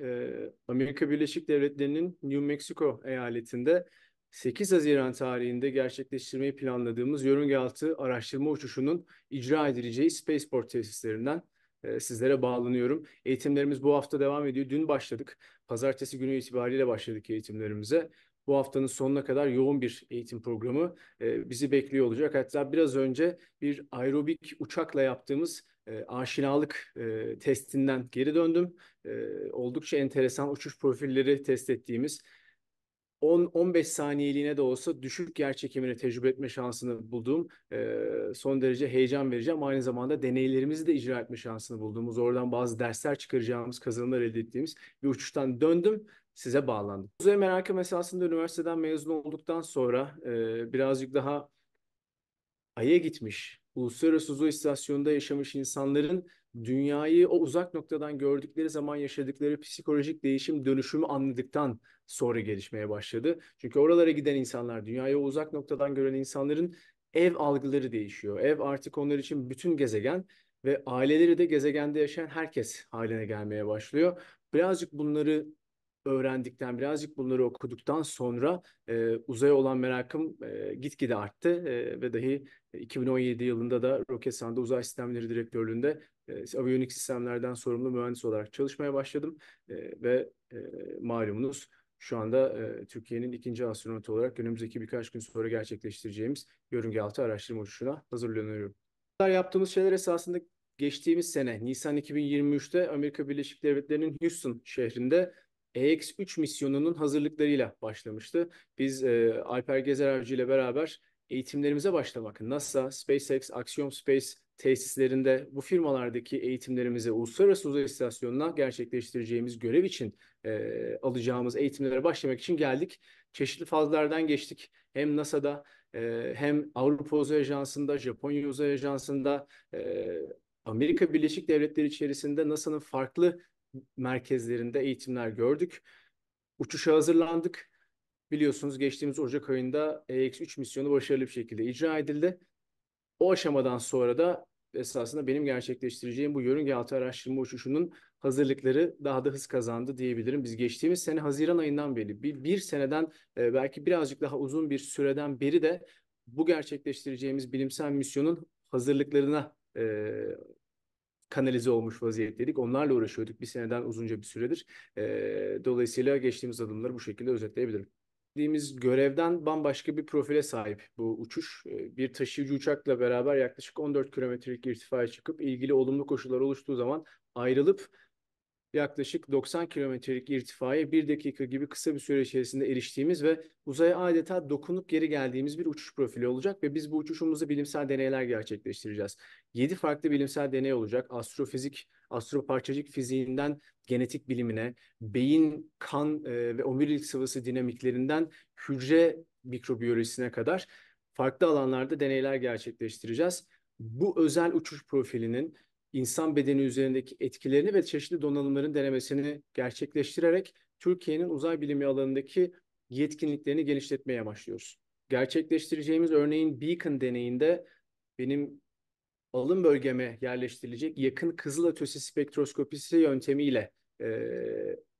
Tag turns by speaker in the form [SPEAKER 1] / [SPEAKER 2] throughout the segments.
[SPEAKER 1] e, Amerika Birleşik Devletleri'nin New Mexico eyaletinde 8 Haziran tarihinde gerçekleştirmeyi planladığımız yörüngealtı araştırma uçuşunun icra edileceği Spaceport tesislerinden e, sizlere bağlanıyorum. Eğitimlerimiz bu hafta devam ediyor. Dün başladık. Pazartesi günü itibariyle başladık eğitimlerimize. Bu haftanın sonuna kadar yoğun bir eğitim programı e, bizi bekliyor olacak. Hatta biraz önce bir aerobik uçakla yaptığımız e, aşinalık e, testinden geri döndüm. E, oldukça enteresan uçuş profilleri test ettiğimiz 10-15 saniyeliğine de olsa düşük yer çekimini tecrübe etme şansını bulduğum e, son derece heyecan vereceğim. Aynı zamanda deneylerimizi de icra etme şansını bulduğumuz, oradan bazı dersler çıkaracağımız, kazanımlar elde ettiğimiz bir uçuştan döndüm size bağlandım. Uzay merakım esasında üniversiteden mezun olduktan sonra e, birazcık daha Ay'a gitmiş, uluslararası uzay istasyonunda yaşamış insanların dünyayı o uzak noktadan gördükleri zaman yaşadıkları psikolojik değişim dönüşümü anladıktan sonra gelişmeye başladı. Çünkü oralara giden insanlar, dünyayı o uzak noktadan gören insanların ev algıları değişiyor. Ev artık onlar için bütün gezegen ve aileleri de gezegende yaşayan herkes haline gelmeye başlıyor. Birazcık bunları öğrendikten, birazcık bunları okuduktan sonra e, uzaya olan merakım e, gitgide arttı e, ve dahi 2017 e, yılında da Roketsan'da Uzay Sistemleri Direktörlüğü'nde e, aviyonik sistemlerden sorumlu mühendis olarak çalışmaya başladım e, ve e, malumunuz şu anda e, Türkiye'nin ikinci astronotu olarak önümüzdeki birkaç gün sonra gerçekleştireceğimiz yörünge altı araştırma uçuşuna hazırlanıyorum. Yaptığımız şeyler esasında geçtiğimiz sene Nisan 2023'te Amerika Birleşik Devletleri'nin Houston şehrinde EX3 misyonunun hazırlıklarıyla başlamıştı. Biz e, Alper Gezer Avcı ile beraber eğitimlerimize başlamak, NASA, SpaceX, Axiom Space tesislerinde bu firmalardaki eğitimlerimizi uluslararası uzay istasyonuna gerçekleştireceğimiz görev için e, alacağımız eğitimlere başlamak için geldik. Çeşitli fazlardan geçtik. Hem NASA'da e, hem Avrupa Uzay Ajansı'nda, Japonya Uzay Ajansı'nda e, Amerika Birleşik Devletleri içerisinde NASA'nın farklı merkezlerinde eğitimler gördük. Uçuşa hazırlandık. Biliyorsunuz geçtiğimiz Ocak ayında EX-3 misyonu başarılı bir şekilde icra edildi. O aşamadan sonra da esasında benim gerçekleştireceğim bu yörünge altı araştırma uçuşunun hazırlıkları daha da hız kazandı diyebilirim. Biz geçtiğimiz sene Haziran ayından beri bir, bir seneden e, belki birazcık daha uzun bir süreden beri de bu gerçekleştireceğimiz bilimsel misyonun hazırlıklarına e, kanalize olmuş vaziyetteydik. Onlarla uğraşıyorduk bir seneden uzunca bir süredir. dolayısıyla geçtiğimiz adımları bu şekilde özetleyebilirim dediğimiz görevden bambaşka bir profile sahip bu uçuş. Bir taşıyıcı uçakla beraber yaklaşık 14 kilometrelik irtifaya çıkıp ilgili olumlu koşullar oluştuğu zaman ayrılıp yaklaşık 90 kilometrelik irtifaya 1 dakika gibi kısa bir süre içerisinde eriştiğimiz ve uzaya adeta dokunup geri geldiğimiz bir uçuş profili olacak ve biz bu uçuşumuzu bilimsel deneyler gerçekleştireceğiz. 7 farklı bilimsel deney olacak. Astrofizik, astroparçacık fiziğinden genetik bilimine, beyin, kan e, ve omurilik sıvısı dinamiklerinden hücre mikrobiyolojisine kadar farklı alanlarda deneyler gerçekleştireceğiz. Bu özel uçuş profilinin insan bedeni üzerindeki etkilerini ve çeşitli donanımların denemesini gerçekleştirerek Türkiye'nin uzay bilimi alanındaki yetkinliklerini genişletmeye başlıyoruz. Gerçekleştireceğimiz örneğin Beacon deneyinde benim alın bölgeme yerleştirilecek yakın kızıl ötesi spektroskopisi yöntemiyle e,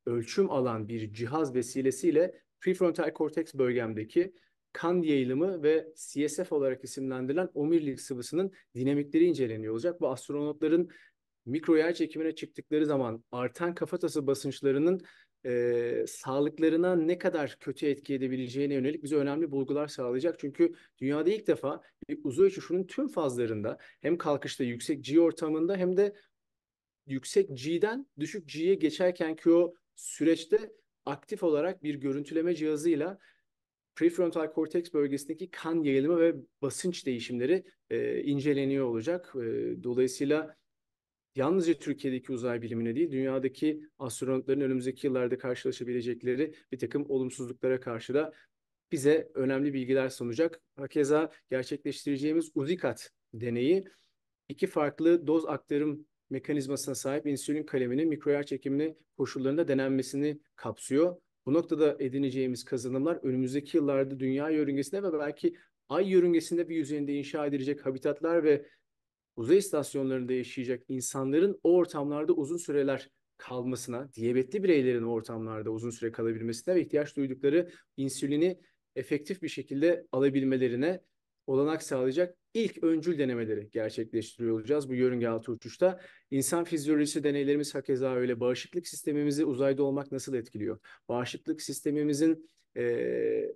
[SPEAKER 1] ölçüm alan bir cihaz vesilesiyle prefrontal korteks bölgemdeki kan yayılımı ve CSF olarak isimlendirilen omurilik sıvısının dinamikleri inceleniyor olacak. Bu astronotların mikro yer çekimine çıktıkları zaman artan kafatası basınçlarının e, sağlıklarına ne kadar kötü etki edebileceğine yönelik bize önemli bulgular sağlayacak. Çünkü dünyada ilk defa bir uzay uçuşunun tüm fazlarında hem kalkışta yüksek G ortamında hem de yüksek G'den düşük G'ye geçerkenki o süreçte aktif olarak bir görüntüleme cihazıyla prefrontal korteks bölgesindeki kan yayılımı ve basınç değişimleri e, inceleniyor olacak. E, dolayısıyla yalnızca Türkiye'deki uzay bilimine değil, dünyadaki astronotların önümüzdeki yıllarda karşılaşabilecekleri bir takım olumsuzluklara karşı da bize önemli bilgiler sunacak. Hakeza gerçekleştireceğimiz UZIKAT deneyi iki farklı doz aktarım mekanizmasına sahip insülin kaleminin mikroyer çekimli koşullarında denenmesini kapsıyor. Bu noktada edineceğimiz kazanımlar önümüzdeki yıllarda dünya yörüngesinde ve belki ay yörüngesinde bir yüzeyinde inşa edilecek habitatlar ve uzay istasyonlarında yaşayacak insanların o ortamlarda uzun süreler kalmasına, diyabetli bireylerin o ortamlarda uzun süre kalabilmesine ve ihtiyaç duydukları insülini efektif bir şekilde alabilmelerine olanak sağlayacak ilk öncül denemeleri gerçekleştiriyor olacağız bu yörünge altı uçuşta. İnsan fizyolojisi deneylerimiz hakeza öyle. Bağışıklık sistemimizi uzayda olmak nasıl etkiliyor? Bağışıklık sistemimizin e,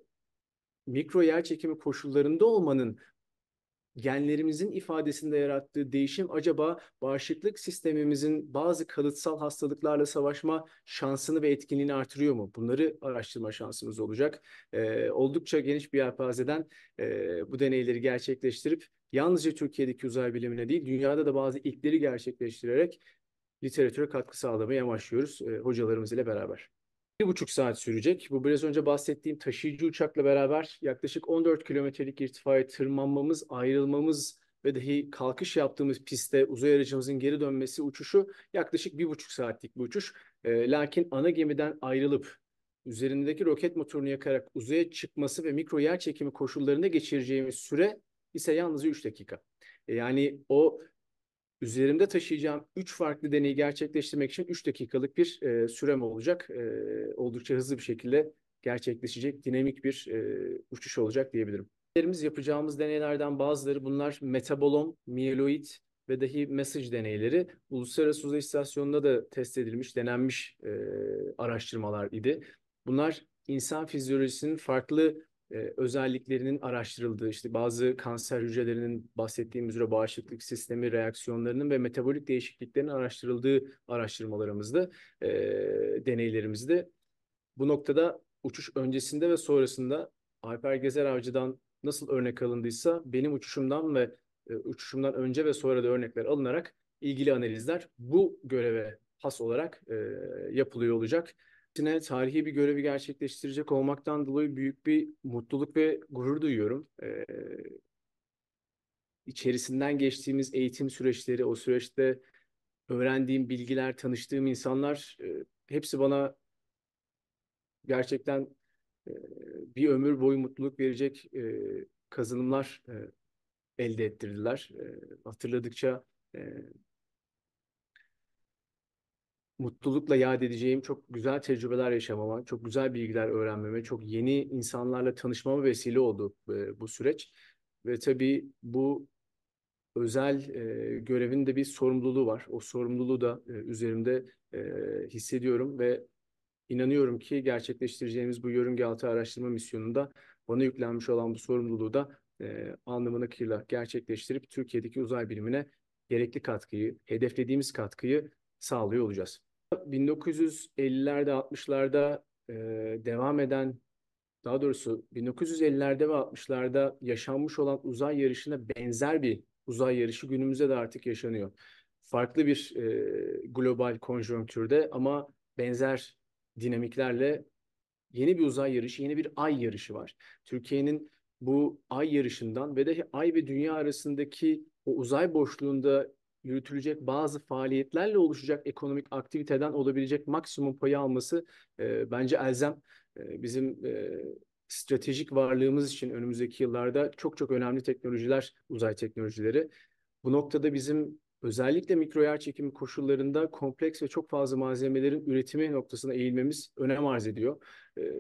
[SPEAKER 1] mikro yer çekimi koşullarında olmanın genlerimizin ifadesinde yarattığı değişim acaba bağışıklık sistemimizin bazı kalıtsal hastalıklarla savaşma şansını ve etkinliğini artırıyor mu? Bunları araştırma şansımız olacak. E, oldukça geniş bir yelpazeden e, bu deneyleri gerçekleştirip yalnızca Türkiye'deki uzay bilimine değil, dünyada da bazı ilkleri gerçekleştirerek literatüre katkı sağlamaya amaçlıyoruz e, hocalarımız ile beraber bir buçuk saat sürecek. Bu biraz önce bahsettiğim taşıyıcı uçakla beraber yaklaşık 14 kilometrelik irtifaya tırmanmamız, ayrılmamız ve dahi kalkış yaptığımız pistte uzay aracımızın geri dönmesi uçuşu yaklaşık bir buçuk saatlik bir uçuş. E, lakin ana gemiden ayrılıp üzerindeki roket motorunu yakarak uzaya çıkması ve mikro yer çekimi koşullarında geçireceğimiz süre ise yalnızca 3 dakika. Ee, yani o üzerimde taşıyacağım 3 farklı deneyi gerçekleştirmek için 3 dakikalık bir e, sürem olacak. E, oldukça hızlı bir şekilde gerçekleşecek dinamik bir e, uçuş olacak diyebilirim. Deneylerimiz yapacağımız deneylerden bazıları bunlar metabolom, mieloid ve dahi mesaj deneyleri. Uluslararası Uzay İstasyonu'nda da test edilmiş, denenmiş e, araştırmalar idi. Bunlar insan fizyolojisinin farklı e, özelliklerinin araştırıldığı, işte bazı kanser hücrelerinin bahsettiğimiz üzere bağışıklık sistemi reaksiyonlarının ve metabolik değişikliklerin araştırıldığı araştırmalarımızda, e, deneylerimizde bu noktada uçuş öncesinde ve sonrasında Alper Gezer Avcı'dan nasıl örnek alındıysa benim uçuşumdan ve e, uçuşumdan önce ve sonra da örnekler alınarak ilgili analizler bu göreve has olarak e, yapılıyor olacak. Sine tarihi bir görevi gerçekleştirecek olmaktan dolayı büyük bir mutluluk ve gurur duyuyorum. Ee, içerisinden geçtiğimiz eğitim süreçleri, o süreçte öğrendiğim bilgiler, tanıştığım insanlar e, hepsi bana gerçekten e, bir ömür boyu mutluluk verecek e, kazanımlar e, elde ettirdiler. E, hatırladıkça e, mutlulukla yad edeceğim çok güzel tecrübeler yaşamama, çok güzel bilgiler öğrenmeme, çok yeni insanlarla tanışmama vesile oldu e, bu süreç. Ve tabii bu özel e, görevin de bir sorumluluğu var. O sorumluluğu da e, üzerimde e, hissediyorum ve inanıyorum ki gerçekleştireceğimiz bu yörünge altı araştırma misyonunda bana yüklenmiş olan bu sorumluluğu da e, anlamına kirla gerçekleştirip Türkiye'deki uzay bilimine gerekli katkıyı, hedeflediğimiz katkıyı sağlıyor olacağız. 1950'lerde 60'larda e, devam eden daha doğrusu 1950'lerde ve 60'larda yaşanmış olan uzay yarışına benzer bir uzay yarışı günümüzde de artık yaşanıyor. Farklı bir e, global konjonktürde ama benzer dinamiklerle yeni bir uzay yarışı, yeni bir ay yarışı var. Türkiye'nin bu ay yarışından ve de ay ve dünya arasındaki o uzay boşluğunda yürütülecek bazı faaliyetlerle oluşacak ekonomik aktiviteden olabilecek maksimum payı alması e, bence elzem. E, bizim e, stratejik varlığımız için önümüzdeki yıllarda çok çok önemli teknolojiler, uzay teknolojileri. Bu noktada bizim özellikle mikro yer çekimi koşullarında kompleks ve çok fazla malzemelerin üretimi noktasına eğilmemiz önem arz ediyor. Ee,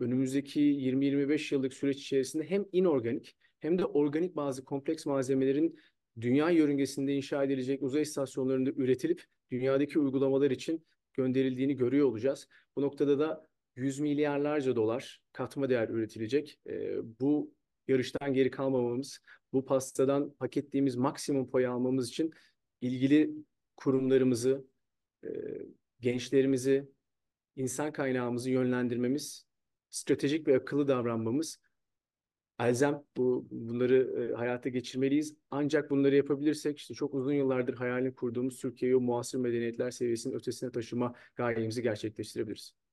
[SPEAKER 1] önümüzdeki 20-25 yıllık süreç içerisinde hem inorganik hem de organik bazı kompleks malzemelerin dünya yörüngesinde inşa edilecek uzay istasyonlarında üretilip dünyadaki uygulamalar için gönderildiğini görüyor olacağız. Bu noktada da 100 milyarlarca dolar katma değer üretilecek. E, bu yarıştan geri kalmamamız, bu pastadan paketlediğimiz maksimum pay almamız için ilgili kurumlarımızı, e, gençlerimizi, insan kaynağımızı yönlendirmemiz, stratejik ve akıllı davranmamız elzem bu bunları e, hayata geçirmeliyiz. Ancak bunları yapabilirsek işte çok uzun yıllardır hayalini kurduğumuz Türkiye'yi muasır medeniyetler seviyesinin ötesine taşıma gayemizi gerçekleştirebiliriz.